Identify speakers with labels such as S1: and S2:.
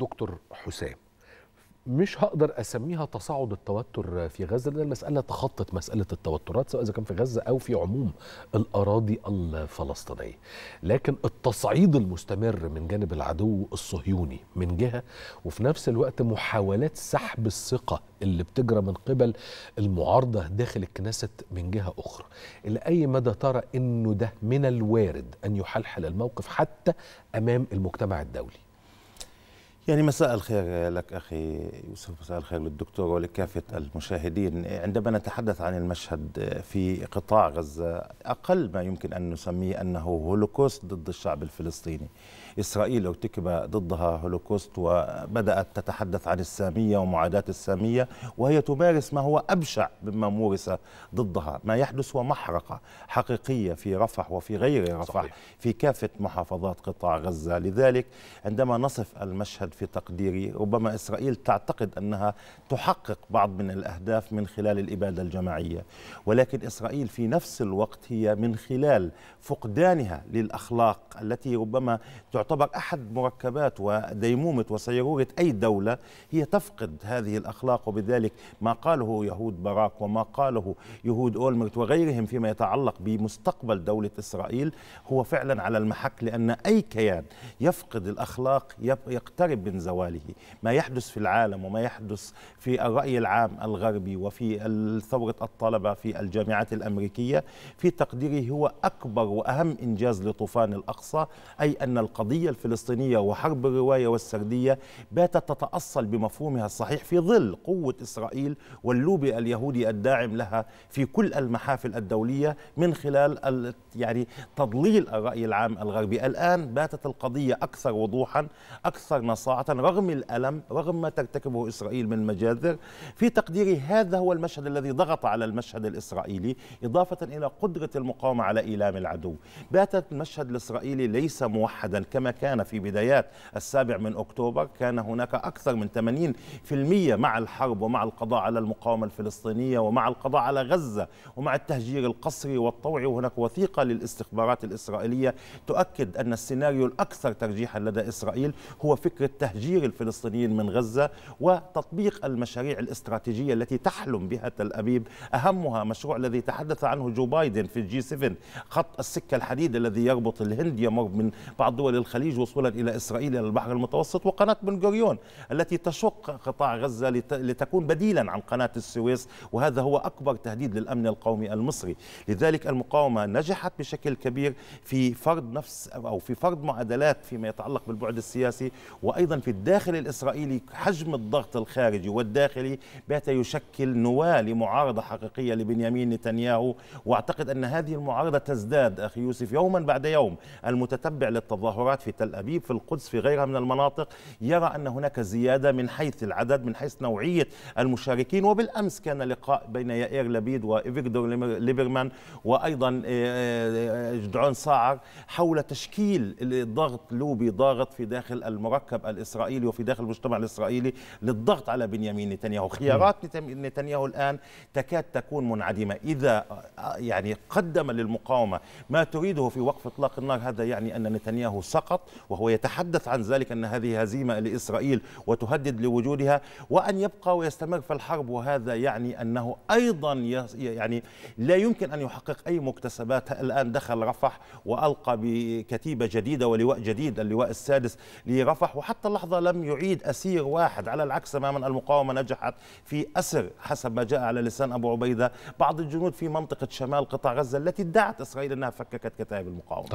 S1: دكتور حسام مش هقدر اسميها تصاعد التوتر في غزه لان المساله تخطت مساله التوترات سواء اذا كان في غزه او في عموم الاراضي الفلسطينيه لكن التصعيد المستمر من جانب العدو الصهيوني من جهه وفي نفس الوقت محاولات سحب الثقه اللي بتجرى من قبل المعارضه داخل الكنيسة من جهه اخرى الى اي مدى ترى انه ده من الوارد ان يحلحل الموقف حتى امام المجتمع الدولي
S2: يعني مساء الخير لك أخي يوسف مساء الخير للدكتور ولكافة المشاهدين عندما نتحدث عن المشهد في قطاع غزة أقل ما يمكن أن نسميه أنه هولوكوست ضد الشعب الفلسطيني إسرائيل ارتكب ضدها هولوكوست وبدأت تتحدث عن السامية ومعاداة السامية وهي تمارس ما هو أبشع مما مورس ضدها ما يحدث هو محرقة حقيقية في رفح وفي غير رفح صحيح. في كافة محافظات قطاع غزة لذلك عندما نصف المشهد في تقديري ربما اسرائيل تعتقد انها تحقق بعض من الاهداف من خلال الاباده الجماعيه ولكن اسرائيل في نفس الوقت هي من خلال فقدانها للاخلاق التي ربما تعتبر احد مركبات وديمومه وسيروره اي دوله هي تفقد هذه الاخلاق وبذلك ما قاله يهود باراك وما قاله يهود اولمرت وغيرهم فيما يتعلق بمستقبل دوله اسرائيل هو فعلا على المحك لان اي كيان يفقد الاخلاق يقترب من زواله ما يحدث في العالم وما يحدث في الرأي العام الغربي وفي ثورة الطلبة في الجامعات الأمريكية في تقديري هو أكبر وأهم إنجاز لطوفان الأقصى أي أن القضية الفلسطينية وحرب الرواية والسردية باتت تتأصل بمفهومها الصحيح في ظل قوة إسرائيل واللوبي اليهودي الداعم لها في كل المحافل الدولية من خلال يعني تضليل الرأي العام الغربي الآن باتت القضية أكثر وضوحا أكثر نصائح رغم الألم رغم ما ترتكبه إسرائيل من مجازر في تقديري هذا هو المشهد الذي ضغط على المشهد الإسرائيلي إضافة إلى قدرة المقاومة على إيلام العدو بات المشهد الإسرائيلي ليس موحدا كما كان في بدايات السابع من أكتوبر كان هناك أكثر من 80% مع الحرب ومع القضاء على المقاومة الفلسطينية ومع القضاء على غزة ومع التهجير القسري والطوعي وهناك وثيقة للاستخبارات الإسرائيلية تؤكد أن السيناريو الأكثر ترجيحا لدى إسرائيل هو فكرة تهجير الفلسطينيين من غزة وتطبيق المشاريع الاستراتيجية التي تحلم بها تل أبيب أهمها مشروع الذي تحدث عنه جو بايدن في الجي 7 خط السكة الحديد الذي يربط الهند يمر من بعض دول الخليج وصولا إلى إسرائيل إلى البحر المتوسط وقناة بن غوريون التي تشق قطاع غزة لتكون بديلا عن قناة السويس وهذا هو أكبر تهديد للأمن القومي المصري لذلك المقاومة نجحت بشكل كبير في فرض نفس أو في فرض معادلات فيما يتعلق بالبعد السياسي وأيضا في الداخل الإسرائيلي حجم الضغط الخارجي والداخلي بات يشكل نواة لمعارضة حقيقية لبنيامين نتنياهو وأعتقد أن هذه المعارضة تزداد أخي يوسف يوما بعد يوم المتتبع للتظاهرات في تل أبيب في القدس في غيرها من المناطق يرى أن هناك زيادة من حيث العدد من حيث نوعية المشاركين وبالأمس كان لقاء بين يائر لبيد وإفيكدور ليبرمان وأيضا آه، آه، جدعون صاعر حول تشكيل الضغط لوبي ضاغط في داخل المركب الإسرائيلي الإسرائيلي وفي داخل المجتمع الإسرائيلي للضغط على بنيامين نتنياهو خيارات نتنياهو الآن تكاد تكون منعدمة إذا يعني قدم للمقاومة ما تريده في وقف إطلاق النار هذا يعني أن نتنياهو سقط وهو يتحدث عن ذلك أن هذه هزيمة لإسرائيل وتهدد لوجودها وأن يبقى ويستمر في الحرب وهذا يعني أنه أيضا يعني لا يمكن أن يحقق أي مكتسبات الآن دخل رفح وألقى بكتيبة جديدة ولواء جديد اللواء السادس لرفح وحتى اللحظة لم يعيد أسير واحد على العكس تماما المقاومة نجحت في أسر حسب ما جاء على لسان أبو عبيدة بعض الجنود في منطقة شمال قطاع غزة التي ادعت إسرائيل أنها فككت كتائب المقاومة